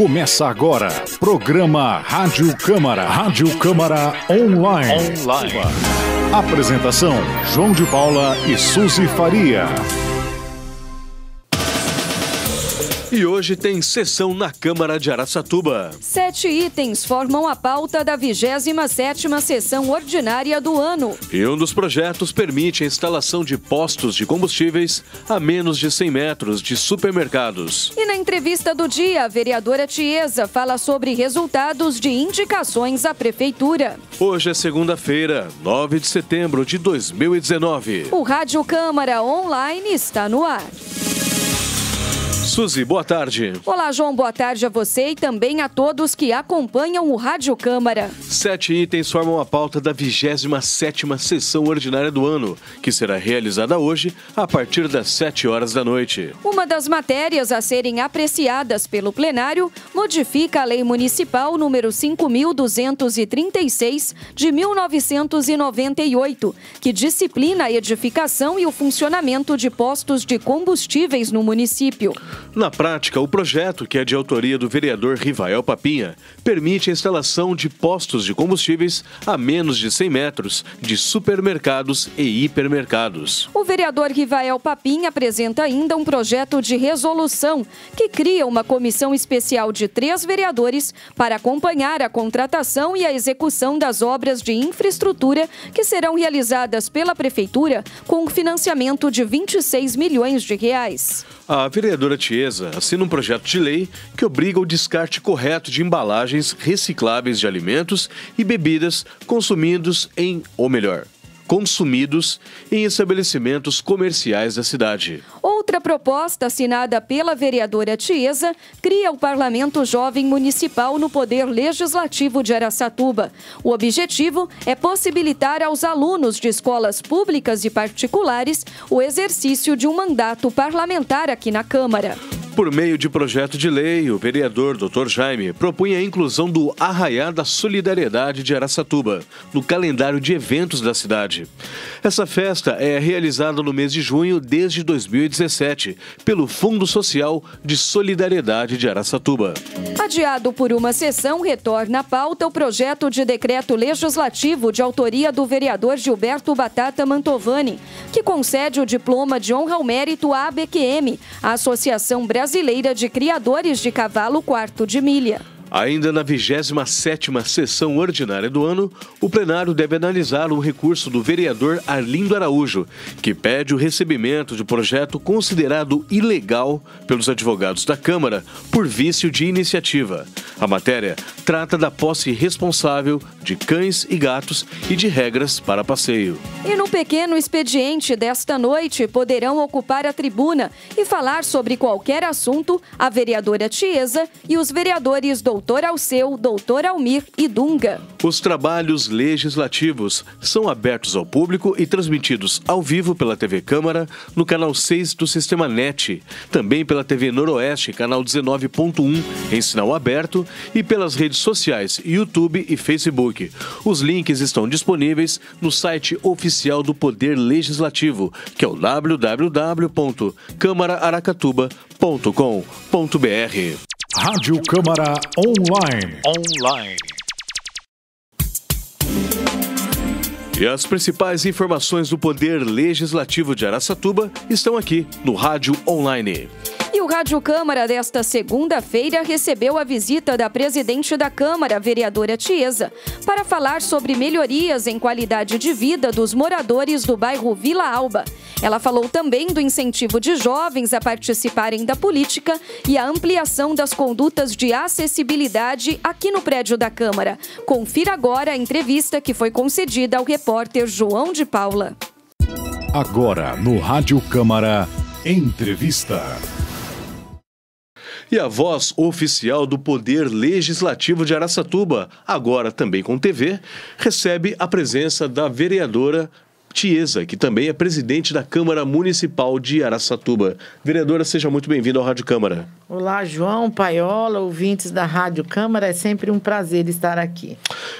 Começa agora, programa Rádio Câmara, Rádio Câmara Online. Online. Apresentação: João de Paula e Suzy Faria. E hoje tem sessão na Câmara de Araçatuba. Sete itens formam a pauta da 27ª sessão ordinária do ano. E um dos projetos permite a instalação de postos de combustíveis a menos de 100 metros de supermercados. E na entrevista do dia, a vereadora Tiesa fala sobre resultados de indicações à prefeitura. Hoje é segunda-feira, 9 de setembro de 2019. O Rádio Câmara Online está no ar. Suzy, boa tarde. Olá, João, boa tarde a você e também a todos que acompanham o Rádio Câmara. Sete itens formam a pauta da 27ª sessão ordinária do ano, que será realizada hoje a partir das 7 horas da noite. Uma das matérias a serem apreciadas pelo plenário modifica a Lei Municipal número 5236 de 1998, que disciplina a edificação e o funcionamento de postos de combustíveis no município. Na prática, o projeto, que é de autoria do vereador Rivael Papinha, permite a instalação de postos de combustíveis a menos de 100 metros de supermercados e hipermercados. O vereador Rivael Papim apresenta ainda um projeto de resolução que cria uma comissão especial de três vereadores para acompanhar a contratação e a execução das obras de infraestrutura que serão realizadas pela Prefeitura com financiamento de 26 milhões de reais. A vereadora Tiesa assina um projeto de lei que obriga o descarte correto de embalagens embalagens recicláveis de alimentos e bebidas consumidos em, ou melhor, consumidos em estabelecimentos comerciais da cidade. Outra proposta assinada pela vereadora Tiesa cria o Parlamento Jovem Municipal no Poder Legislativo de Araçatuba. O objetivo é possibilitar aos alunos de escolas públicas e particulares o exercício de um mandato parlamentar aqui na Câmara. Por meio de projeto de lei, o vereador Dr. Jaime propunha a inclusão do Arraiá da Solidariedade de Araçatuba no calendário de eventos da cidade. Essa festa é realizada no mês de junho desde 2017 pelo Fundo Social de Solidariedade de Araçatuba. Adiado por uma sessão, retorna à pauta o projeto de decreto legislativo de autoria do vereador Gilberto Batata Mantovani, que concede o diploma de honra ao mérito à ABQM, a Associação Brasileira Brasileira de Criadores de Cavalo Quarto de Milha. Ainda na 27ª sessão ordinária do ano, o plenário deve analisar um recurso do vereador Arlindo Araújo, que pede o recebimento de projeto considerado ilegal pelos advogados da Câmara por vício de iniciativa. A matéria trata da posse responsável de cães e gatos e de regras para passeio. E no pequeno expediente desta noite, poderão ocupar a tribuna e falar sobre qualquer assunto a vereadora Tiesa e os vereadores do Doutor Alceu, Doutor Almir e Dunga. Os trabalhos legislativos são abertos ao público e transmitidos ao vivo pela TV Câmara no canal 6 do Sistema NET, também pela TV Noroeste, canal 19.1, em sinal aberto, e pelas redes sociais YouTube e Facebook. Os links estão disponíveis no site oficial do Poder Legislativo, que é o www.câmaraaracatuba.com.br. Rádio Câmara Online. Online. E as principais informações do Poder Legislativo de Araçatuba estão aqui no Rádio Online. Rádio Câmara desta segunda-feira recebeu a visita da presidente da Câmara, vereadora Tiesa, para falar sobre melhorias em qualidade de vida dos moradores do bairro Vila Alba. Ela falou também do incentivo de jovens a participarem da política e a ampliação das condutas de acessibilidade aqui no prédio da Câmara. Confira agora a entrevista que foi concedida ao repórter João de Paula. Agora, no Rádio Câmara, entrevista. E a voz oficial do Poder Legislativo de Araçatuba, agora também com TV, recebe a presença da vereadora Tiesa, que também é presidente da Câmara Municipal de Araçatuba. Vereadora, seja muito bem-vinda ao Rádio Câmara. Olá, João Paiola, ouvintes da Rádio Câmara, é sempre um prazer estar aqui.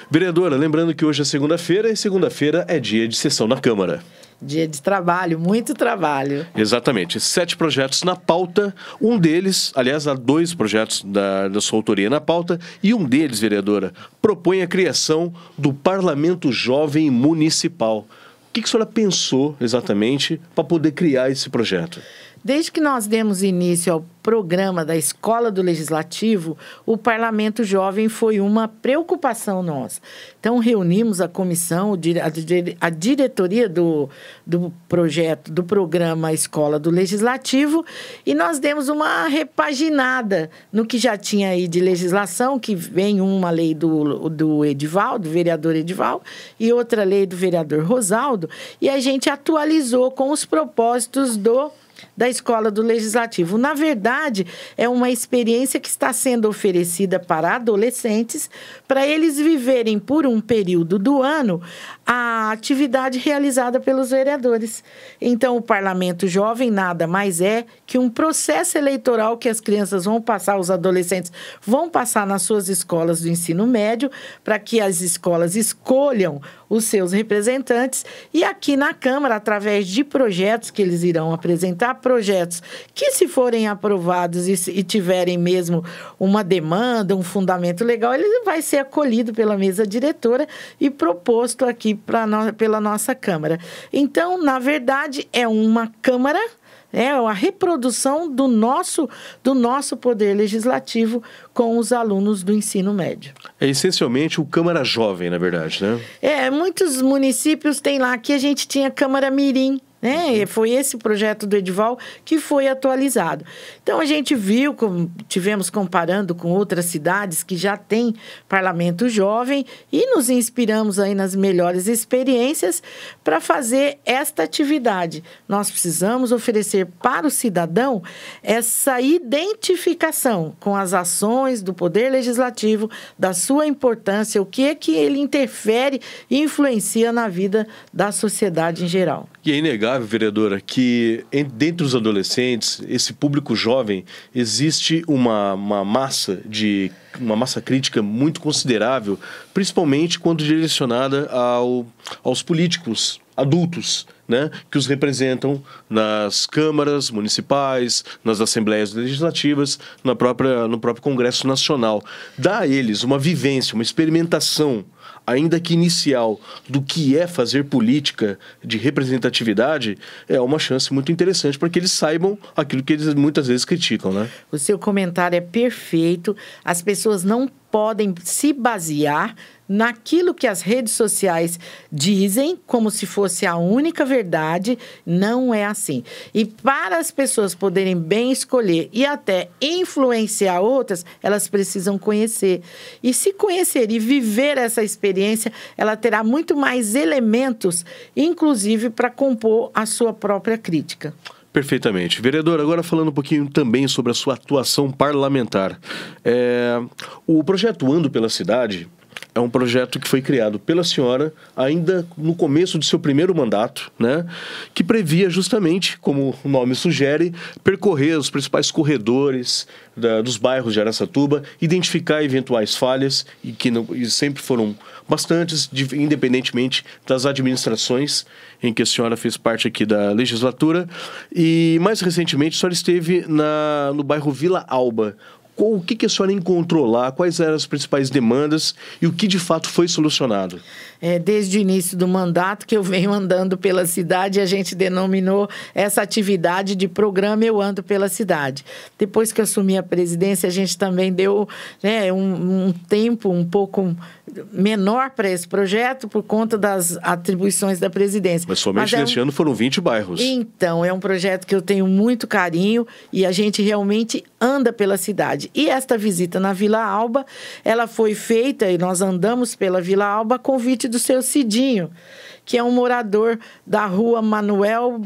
Vereadora, lembrando que hoje é segunda-feira e segunda-feira é dia de sessão na Câmara. Dia de trabalho, muito trabalho. Exatamente. Sete projetos na pauta. Um deles, aliás, há dois projetos da, da sua autoria na pauta, e um deles, vereadora, propõe a criação do Parlamento Jovem Municipal. O que, que a senhora pensou exatamente para poder criar esse projeto? Desde que nós demos início ao programa da Escola do Legislativo, o Parlamento Jovem foi uma preocupação nossa. Então, reunimos a comissão, a diretoria do, do projeto, do programa Escola do Legislativo, e nós demos uma repaginada no que já tinha aí de legislação, que vem uma lei do, do vereador Edival, e outra lei do vereador Rosaldo, e a gente atualizou com os propósitos do da Escola do Legislativo. Na verdade, é uma experiência que está sendo oferecida para adolescentes, para eles viverem por um período do ano a atividade realizada pelos vereadores. Então, o Parlamento Jovem nada mais é que um processo eleitoral que as crianças vão passar, os adolescentes vão passar nas suas escolas do ensino médio, para que as escolas escolham os seus representantes e aqui na Câmara, através de projetos que eles irão apresentar, projetos que, se forem aprovados e, e tiverem mesmo uma demanda, um fundamento legal, ele vai ser acolhido pela mesa diretora e proposto aqui no, pela nossa Câmara. Então, na verdade, é uma Câmara é a reprodução do nosso, do nosso poder legislativo com os alunos do ensino médio. É essencialmente o Câmara Jovem, na verdade, né? É, muitos municípios têm lá que a gente tinha Câmara Mirim, né? Uhum. Foi esse projeto do Edival que foi atualizado. Então a gente viu, como tivemos comparando com outras cidades que já têm parlamento jovem e nos inspiramos aí nas melhores experiências para fazer esta atividade. Nós precisamos oferecer para o cidadão essa identificação com as ações do poder legislativo, da sua importância, o que é que ele interfere e influencia na vida da sociedade em geral. E é inegável grave, vereadora, que dentre os adolescentes, esse público jovem, existe uma, uma massa de uma massa crítica muito considerável, principalmente quando direcionada ao, aos políticos adultos né, que os representam nas câmaras municipais, nas assembleias legislativas, na própria, no próprio Congresso Nacional. Dá a eles uma vivência, uma experimentação, ainda que inicial, do que é fazer política de representatividade, é uma chance muito interessante para que eles saibam aquilo que eles muitas vezes criticam, né? O seu comentário é perfeito. As pessoas não podem se basear naquilo que as redes sociais dizem, como se fosse a única verdade, não é assim. E para as pessoas poderem bem escolher e até influenciar outras, elas precisam conhecer. E se conhecer e viver essa experiência, ela terá muito mais elementos, inclusive para compor a sua própria crítica. Perfeitamente. Vereador, agora falando um pouquinho também sobre a sua atuação parlamentar. É, o projeto Ando pela Cidade é um projeto que foi criado pela senhora ainda no começo do seu primeiro mandato, né? Que previa justamente, como o nome sugere, percorrer os principais corredores da, dos bairros de Araçatuba, identificar eventuais falhas e que não, e sempre foram bastantes, de, independentemente das administrações em que a senhora fez parte aqui da legislatura. E mais recentemente, a senhora esteve na, no bairro Vila Alba, o que, que a senhora encontrou lá, quais eram as principais demandas e o que de fato foi solucionado? É, desde o início do mandato que eu venho andando pela cidade, a gente denominou essa atividade de programa Eu Ando pela Cidade. Depois que assumi a presidência, a gente também deu né, um, um tempo um pouco menor para esse projeto por conta das atribuições da presidência. Mas somente Mas é neste um... ano foram 20 bairros. Então, é um projeto que eu tenho muito carinho e a gente realmente anda pela cidade. E esta visita na Vila Alba, ela foi feita e nós andamos pela Vila Alba a convite do seu Cidinho, que é um morador da rua Manuel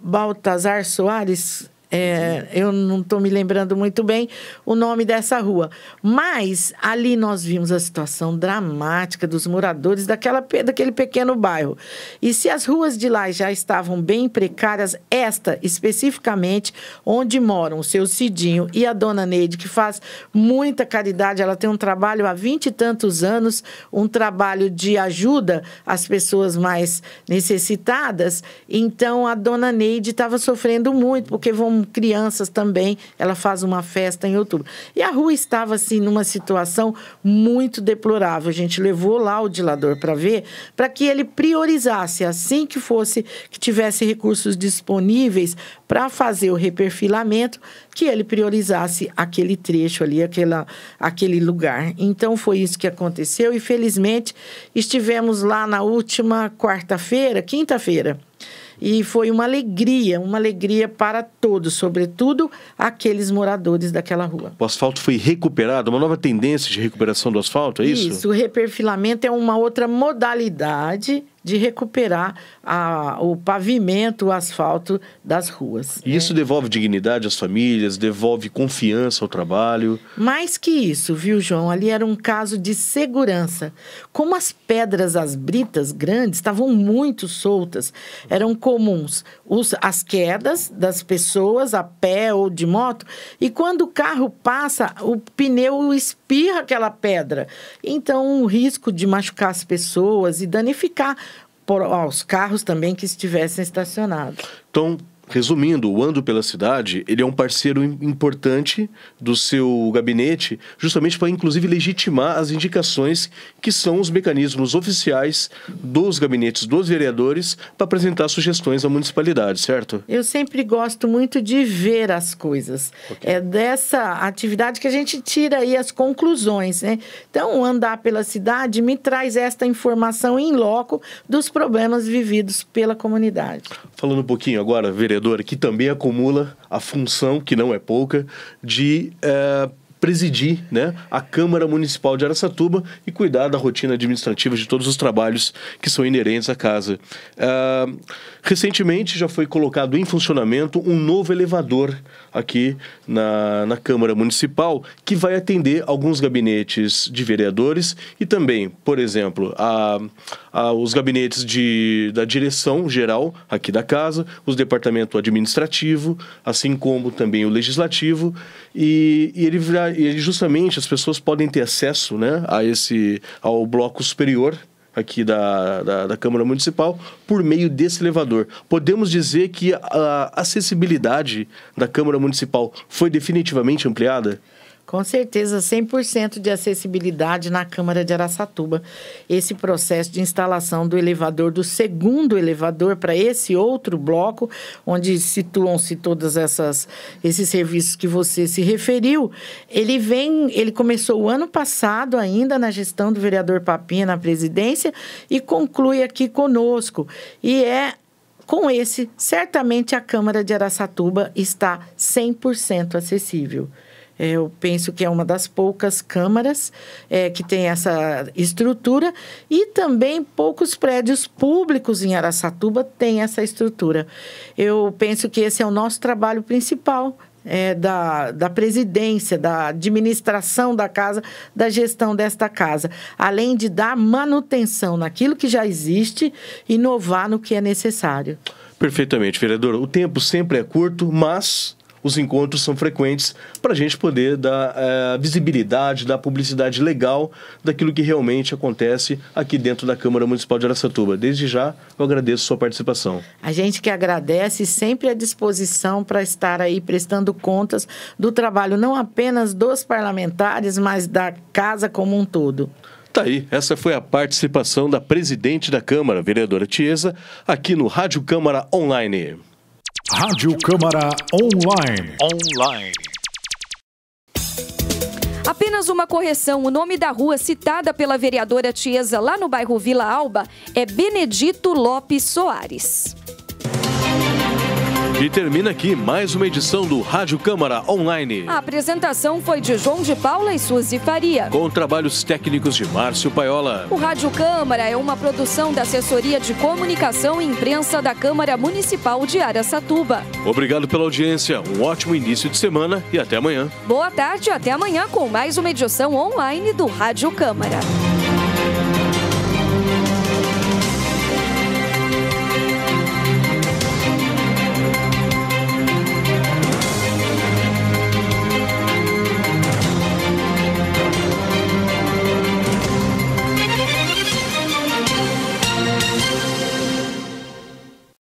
Baltazar Soares, é, eu não estou me lembrando muito bem o nome dessa rua. Mas ali nós vimos a situação dramática dos moradores daquela, daquele pequeno bairro. E se as ruas de lá já estavam bem precárias, esta especificamente, onde moram o seu Cidinho e a dona Neide, que faz muita caridade, ela tem um trabalho há vinte e tantos anos, um trabalho de ajuda às pessoas mais necessitadas. Então a dona Neide estava sofrendo muito, porque vão crianças também. Ela faz uma festa em outubro. E a rua estava, assim, numa situação muito deplorável. A gente levou lá o dilador para ver, para que ele priorizasse, assim que fosse, que tivesse recursos disponíveis para fazer o reperfilamento, que ele priorizasse aquele trecho ali, aquela, aquele lugar. Então, foi isso que aconteceu e, felizmente, estivemos lá na última quarta-feira, quinta-feira. E foi uma alegria, uma alegria para todos, sobretudo aqueles moradores daquela rua. O asfalto foi recuperado, uma nova tendência de recuperação do asfalto, é isso? Isso, o reperfilamento é uma outra modalidade de recuperar a, o pavimento, o asfalto das ruas. E né? isso é. devolve dignidade às famílias, devolve confiança ao trabalho. Mais que isso, viu, João? Ali era um caso de segurança. Como as pedras, as britas grandes, estavam muito soltas, eram comuns os, as quedas das pessoas a pé ou de moto, e quando o carro passa, o pneu espirra aquela pedra. Então, o risco de machucar as pessoas e danificar aos carros também que estivessem estacionados. Então, Resumindo, o Ando pela Cidade, ele é um parceiro importante do seu gabinete, justamente para inclusive legitimar as indicações que são os mecanismos oficiais dos gabinetes dos vereadores para apresentar sugestões à municipalidade, certo? Eu sempre gosto muito de ver as coisas. Okay. É dessa atividade que a gente tira aí as conclusões, né? Então, andar pela cidade me traz esta informação em loco dos problemas vividos pela comunidade. Falando um pouquinho agora, vereador que também acumula a função, que não é pouca, de. Eh, presidir né, a Câmara Municipal de Aracatuba e cuidar da rotina administrativa de todos os trabalhos que são inerentes à casa. Uh, recentemente já foi colocado em funcionamento um novo elevador aqui na, na Câmara Municipal que vai atender alguns gabinetes de vereadores e também, por exemplo, a, a, os gabinetes de, da direção geral aqui da casa, os departamento administrativo, assim como também o legislativo, e, e ele, virá, e justamente as pessoas podem ter acesso né, a esse, ao bloco superior aqui da, da, da, Câmara Municipal por meio desse elevador. Podemos dizer que a acessibilidade da Câmara Municipal foi definitivamente ampliada? Com certeza, 100% de acessibilidade na Câmara de Araçatuba. Esse processo de instalação do elevador, do segundo elevador para esse outro bloco, onde situam-se todos esses serviços que você se referiu, ele vem, ele começou o ano passado ainda na gestão do vereador Papinha na presidência e conclui aqui conosco. E é com esse, certamente a Câmara de Araçatuba está 100% acessível. É, eu penso que é uma das poucas câmaras é, que tem essa estrutura e também poucos prédios públicos em Araçatuba têm essa estrutura. Eu penso que esse é o nosso trabalho principal. É, da, da presidência, da administração da casa, da gestão desta casa, além de dar manutenção naquilo que já existe, inovar no que é necessário. Perfeitamente, vereador. O tempo sempre é curto, mas os encontros são frequentes para a gente poder dar é, visibilidade, dar publicidade legal daquilo que realmente acontece aqui dentro da Câmara Municipal de Aracatuba. Desde já, eu agradeço sua participação. A gente que agradece sempre à disposição para estar aí prestando contas do trabalho não apenas dos parlamentares, mas da casa como um todo. Tá aí, essa foi a participação da presidente da Câmara, vereadora Tiesa, aqui no Rádio Câmara Online. Rádio Câmara Online. Online. Apenas uma correção: o nome da rua citada pela vereadora Tiesa lá no bairro Vila Alba é Benedito Lopes Soares. E termina aqui mais uma edição do Rádio Câmara Online. A apresentação foi de João de Paula e Suzy Faria. Com trabalhos técnicos de Márcio Paiola. O Rádio Câmara é uma produção da Assessoria de Comunicação e Imprensa da Câmara Municipal de Araçatuba. Obrigado pela audiência, um ótimo início de semana e até amanhã. Boa tarde, até amanhã com mais uma edição online do Rádio Câmara.